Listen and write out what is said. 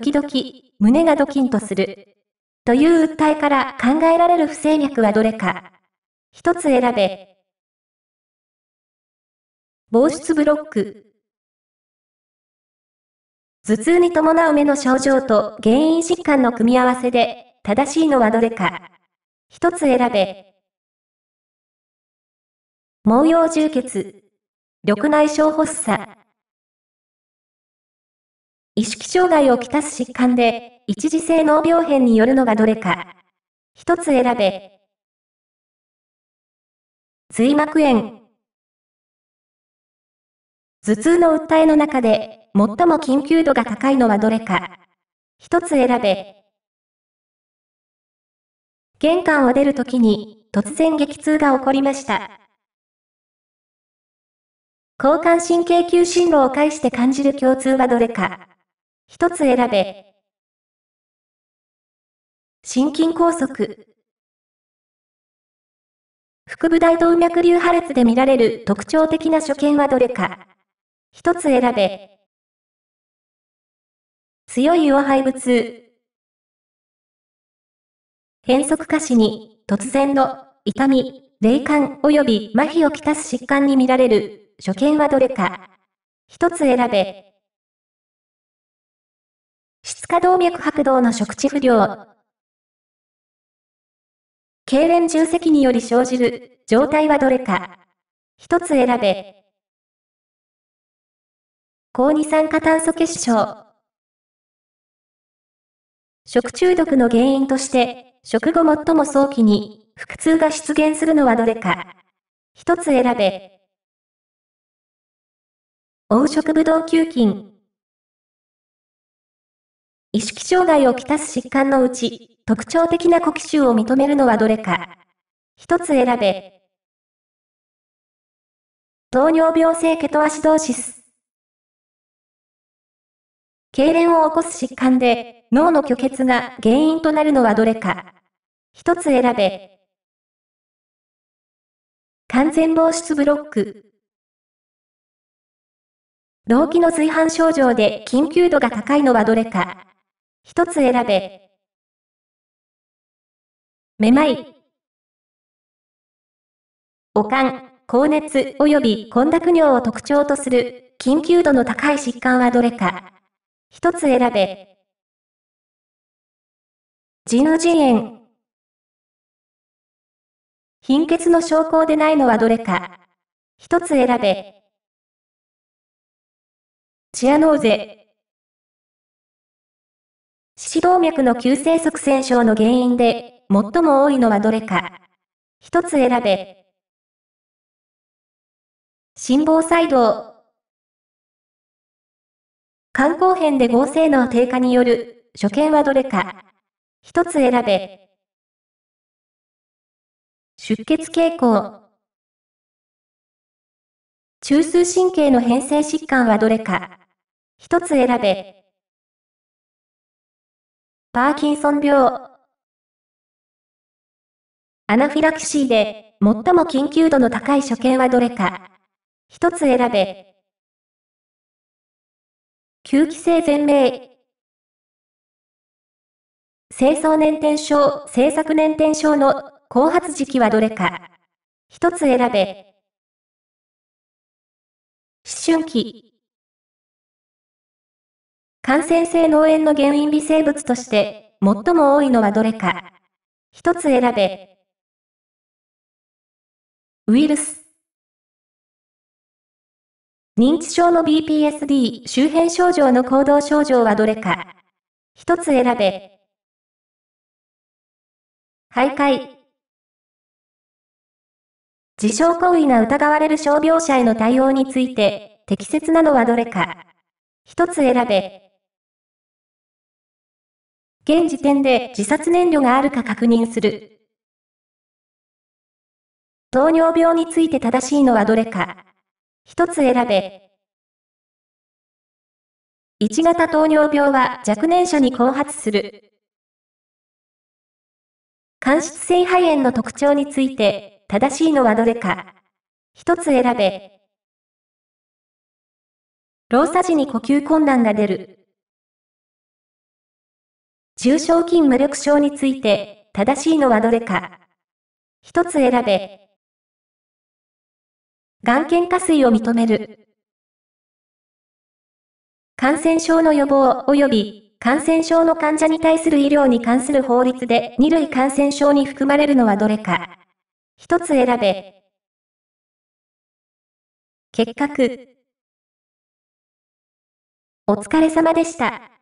時々、胸がドキンとする。という訴えから考えられる不整脈はどれか。一つ選べ。防湿ブロック。頭痛に伴う目の症状と原因疾患の組み合わせで、正しいのはどれか。一つ選べ。毛様充血。緑内障発作。意識障害をきたす疾患で、一時性脳病変によるのがどれか。一つ選べ。髄膜炎。頭痛の訴えの中で、最も緊急度が高いのはどれか。一つ選べ。玄関を出るときに、突然激痛が起こりました。交感神経急進路を介して感じる共通はどれか。一つ選べ。心筋梗塞。腹部大動脈瘤破裂で見られる特徴的な所見はどれか。一つ選べ。強い魚背部痛。変則下肢に突然の痛み、霊感及び麻痺をきたす疾患に見られる所見はどれか。一つ選べ。質化動脈拍動の食地不良。痙攣重積により生じる状態はどれか。一つ選べ。高二酸化炭素結晶。食中毒の原因として、食後最も早期に腹痛が出現するのはどれか。一つ選べ。黄色ブドウ球菌。意識障害をきたす疾患のうち、特徴的な呼吸臭を認めるのはどれか。一つ選べ。糖尿病性ケトアシドーシス。痙攣を起こす疾患で、脳の虚血が原因となるのはどれか。一つ選べ。完全防湿ブロック。動機の随伴症状で緊急度が高いのはどれか。一つ選べ。めまい。おかん、高熱及び混濁尿を特徴とする緊急度の高い疾患はどれか。一つ選べ。腎の腎炎。貧血の症候でないのはどれか。一つ選べ。チアノーゼ。死肢動脈の急性側線症の原因で、最も多いのはどれか。一つ選べ。心房細動。肝硬変で合成の低下による、所見はどれか。一つ選べ。出血傾向。中枢神経の変性疾患はどれか。一つ選べ。パーキンソン病。アナフィラキシーで、最も緊急度の高い所見はどれか。一つ選べ。吸気性全明。清掃年転症、制作年転症の後発時期はどれか。一つ選べ。思春期。感染性脳炎の原因微生物として、最も多いのはどれか。一つ選べ。ウイルス。認知症の BPSD 周辺症状の行動症状はどれか。一つ選べ。徘徊。自傷行為が疑われる傷病者への対応について、適切なのはどれか。一つ選べ。現時点で自殺燃料があるか確認する。糖尿病について正しいのはどれか。一つ選べ。一型糖尿病は若年者に後発する。間質性肺炎の特徴について正しいのはどれか。一つ選べ。老差時に呼吸困難が出る。中小筋無力症について、正しいのはどれか。一つ選べ。眼検下水を認める。感染症の予防及び感染症の患者に対する医療に関する法律で2類感染症に含まれるのはどれか。一つ選べ。結核。お疲れ様でした。